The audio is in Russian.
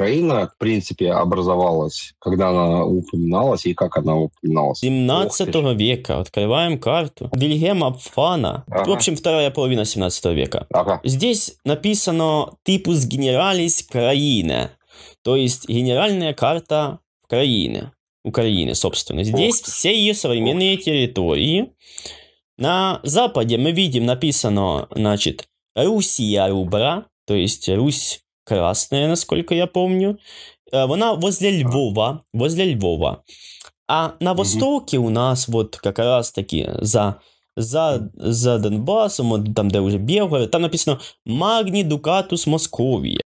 Украина, в принципе, образовалась, когда она упоминалась и как она упоминалась? 17 века. Открываем карту. Вильгема Фана. Ага. В общем, вторая половина 17 века. Ага. Здесь написано «Типус генералис краина», то есть генеральная карта Украины. Украины, собственно. Здесь Ох. все ее современные Ох. территории. На западе мы видим написано, значит, Русия Рубра, то есть Русь красная, насколько я помню. Э, Она возле Львова, возле Львова. А на востоке у нас вот как раз таки за за, за Донбассом, вот там, де уже Белгород, там написано Магні Дукатус Московія.